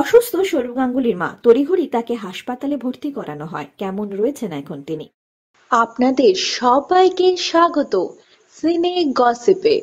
অসুস্থ সৌরভ গাঙ্গুলির মা তড়িঘড়ি তাকে হাসপাতালে ভর্তি করানো হয় কেমন রয়েছেন এখন তিনি আপনাদের সবাইকে স্বাগত সিনে গসিপে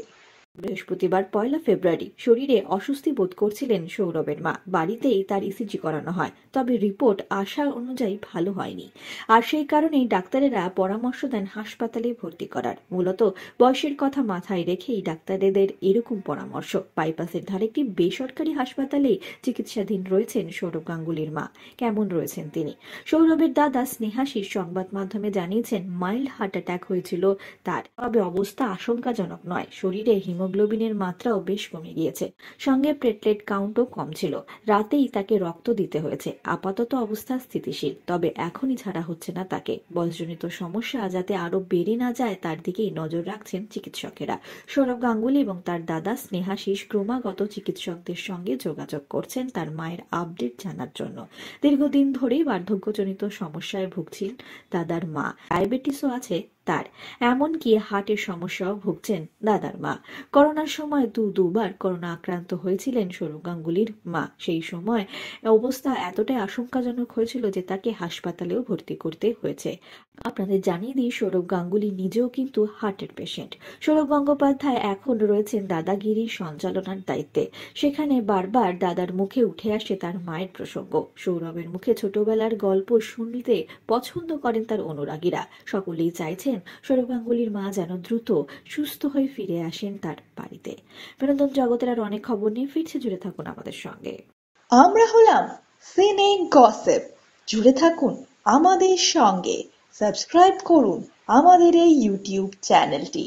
বৃহস্পতিবার পয়লা ফেব্রুয়ারি শরীরে অস্বস্তি বোধ করছিলেন সৌরভের মা বাড়িতেই তার ইসিজি করানো হয় তবে রিপোর্ট আশা অনুযায়ী ভালো হয়নি আর সেই কারণেই ডাক্তারেরা পরামর্শ দেন হাসপাতালে ভর্তি করার মূলত বয়সের কথা মাথায় রেখেই ডাক্তারদের এরকম পরামর্শ বাইপাসের ধারে একটি বেসরকারি হাসপাতালে চিকিৎসাধীন রয়েছেন সৌরভ গাঙ্গুলির মা কেমন রয়েছেন তিনি সৌরভের দাদা স্নেহাশিস সংবাদ মাধ্যমে জানিয়েছেন মাইল্ড হার্ট অ্যাটাক হয়েছিল তার তবে অবস্থা আশঙ্কাজনক নয় শরীরে হিম হিমোগ্লোবিনের মাত্রাও বেশ কমে গিয়েছে সঙ্গে প্লেটলেট কাউন্টও কম ছিল রাতেই তাকে রক্ত দিতে হয়েছে আপাতত অবস্থা স্থিতিশীল তবে এখনই ছাড়া হচ্ছে না তাকে বয়সজনিত সমস্যা যাতে আরও বেড়ে না যায় তার দিকেই নজর রাখছেন চিকিৎসকেরা সৌরভ গাঙ্গুলি এবং তার দাদা স্নেহাশিস ক্রমাগত চিকিৎসকদের সঙ্গে যোগাযোগ করছেন তার মায়ের আপডেট জানার জন্য দীর্ঘদিন ধরেই বার্ধক্যজনিত সমস্যায় ভুগছেন দাদার মা ডায়াবেটিসও আছে তার এমনকি হার্টের সমস্যাও ভুগছেন দাদার মা করোনার সময় দু দুবার করোনা আক্রান্ত হয়েছিলেন সৌরভ গাঙ্গুলির মা সেই সময় অবস্থা এতটাই আশঙ্কাজনক হয়েছিল যে তাকে হাসপাতালেও ভর্তি করতে হয়েছে আপনাদের জানিয়ে দিই সৌরভ গাঙ্গুলি নিজেও কিন্তু হার্টের পেশেন্ট সৌরভ গঙ্গোপাধ্যায় এখন রয়েছেন দাদাগিরি সঞ্চালনার দায়িত্বে সেখানে বারবার দাদার মুখে উঠে আসে তার মায়ের প্রসঙ্গ সৌরভের মুখে ছোটবেলার গল্প শুনতে পছন্দ করেন তার অনুরাগীরা সকলেই চাইছে চেয়েছেন সৌরভ গাঙ্গুলির মা যেন দ্রুত সুস্থ হয়ে ফিরে আসেন তার বাড়িতে বিনোদন জগতের আর অনেক খবর নিয়ে ফিরছে জুড়ে থাকুন আমাদের সঙ্গে আমরা হলাম সিনে গসিপ জুড়ে থাকুন আমাদের সঙ্গে সাবস্ক্রাইব করুন আমাদের এই ইউটিউব চ্যানেলটি